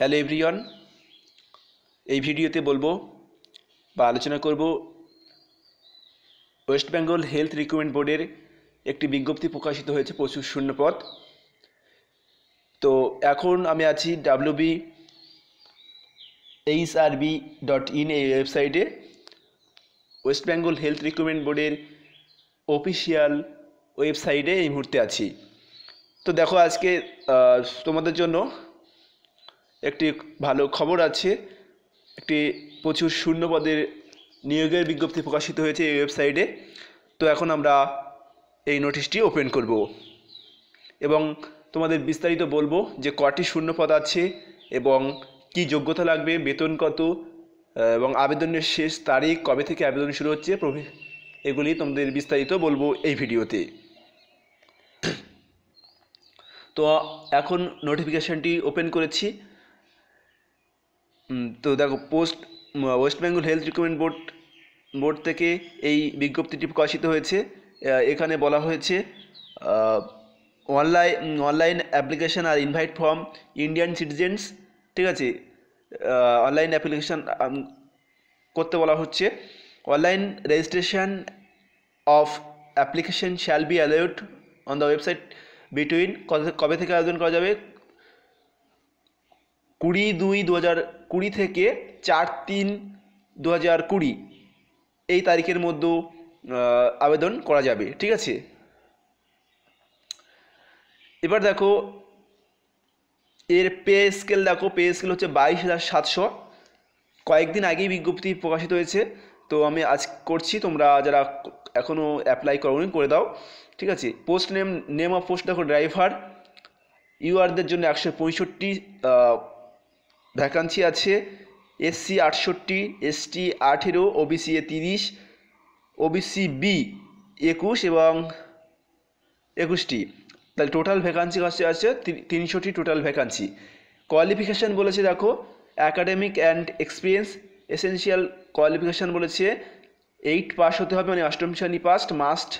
hello everyone এই ভিডিওতে বলবো বা আলোচনা করব ওয়েস্ট বেঙ্গল হেলথ রিক্রুটমেন্ট বোর্ডের একটি বিজ্ঞপ্তি প্রকাশিত হয়েছে প্রচুর শূন্যপথ তো এখন আমি আছি ডাব্লিউবি এইচআরবি ডট ইন এই ওয়েবসাইটে ওয়েস্ট বেঙ্গল হেলথ রিক্রুটমেন্ট বোর্ডের অফিসিয়াল ওয়েবসাইটে এই মুহূর্তে আছি তো দেখো আজকে তোমাদের জন্য একটি ভালো খবর আছে একটি প্রচুর শূন্য পদের নিয়োগের বিজ্ঞপ্তি প্রকাশিত হয়েছে এই ওয়েবসাইটে তো এখন আমরা এই নোটিশটি ওপেন করব এবং তোমাদের বিস্তারিত বলবো যে কটি শূন্য পদ আছে এবং কি যোগ্যতা লাগবে বেতন কত এবং আবেদনের শেষ তারিখ কবে থেকে আবেদন শুরু হচ্ছে প্রভৃ এগুলি তোমাদের বিস্তারিত বলবো এই ভিডিওতে তো এখন নোটিফিকেশানটি ওপেন করেছি তো দেখো post West Bengal health recruitment board board থেকে এই বিজ্ঞপ্তিটি প্রকাশিত হয়েছে এখানে বলা হয়েছে অনলাইন অনলাইন অ্যাপ্লিকেশান আর ইনভাইট ফর্ম ইন্ডিয়ান সিটিজেন্স ঠিক আছে অনলাইন অ্যাপ্লিকেশান করতে বলা হচ্ছে online registration of application shall be allowed on the website between কবে থেকে আয়োজন করা যাবে কুড়ি দুই দু হাজার কুড়ি থেকে চার তিন দু হাজার কুড়ি এই তারিখের মধ্যেও আবেদন করা যাবে ঠিক আছে এবার দেখো এর পে স্কেল দেখো পে স্কেল হচ্ছে বাইশ হাজার সাতশো কয়েকদিন আগেই বিজ্ঞপ্তি প্রকাশিত হয়েছে তো আমি আজ করছি তোমরা যারা এখনও অ্যাপ্লাই করোনি করে দাও ঠিক আছে post name name of post দেখো ড্রাইভার ইউআরদের জন্য একশো পঁয়ষট্টি ভ্যাকান্সি আছে এসসি আটষট্টি এসটি আঠেরো ওবিসি এ তিরিশ ওবিসি বি একুশ এবং একুশটি তাহলে টোটাল ভ্যাকান্সি কাছে আছে তিনশোটি টোটাল ভ্যাকান্সি কোয়ালিফিকেশান বলেছে দেখো academic and experience essential qualification বলেছে এইট পাস হতে হবে মানে অষ্টম শ্রেণী পাস must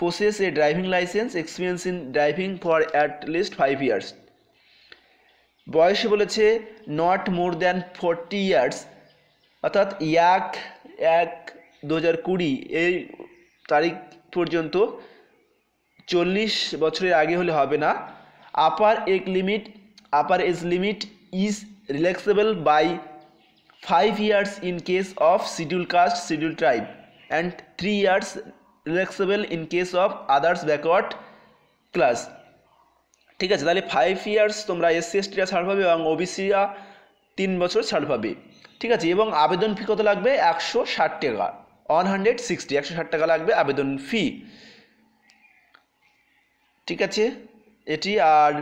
possess a driving licence experience in driving for at least five years বয়সে বলেছে not more than forty years অর্থাৎ এক এক দু হাজার কুড়ি এই তারিখ পর্যন্ত চল্লিশ বছরের আগে হলে হবে না আপার এক limit upper age limit is relaxable by five years in case of schedule caste schedule tribe and three years relaxable in case of others backward class ঠিক আছে তাহলে ফাইভ ইয়ার্স তোমরা এসসি এসটিরা ছাড় পাবে এবং ওবিসিরা তিন বছর ছাড় পাবে ঠিক আছে এবং আবেদন ফি কত লাগবে একশো ষাট টাকা ওয়ান হান্ড্রেড সিক্সটি একশো ষাট টাকা লাগবে আবেদন ফি ঠিক আছে এটি আর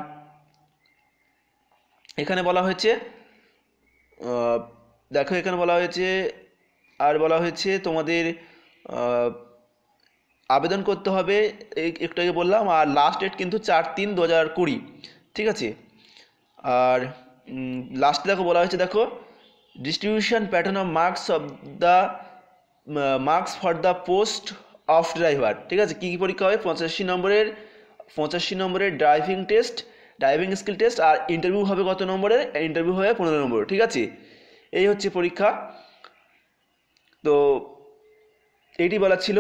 এখানে বলা হয়েছে দেখো এখানে বলা হয়েছে আর বলা হয়েছে তোমাদের আবেদন করতে হবে একটু আগে বললাম আর লাস্ট ডেট কিন্তু চার তিন দু হাজার কুড়ি ঠিক আছে আর লাস্টে দেখো বলা হয়েছে দেখো distribution pattern of marks of the marks for the post of driver ঠিক আছে কী কী পরীক্ষা হবে পঁচাশি নম্বরের পঁচাশি নম্বরের driving test driving skill test আর ইন্টারভিউ হবে কত নম্বরের ইন্টারভিউ হবে পনেরো নম্বর ঠিক আছে এই হচ্ছে পরীক্ষা তো এইটি বলা ছিল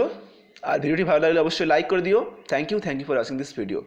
আর ভিডিওটি ভালো লাগলে অবশ্যই লাইক করে দিও thank you thank you for watching this video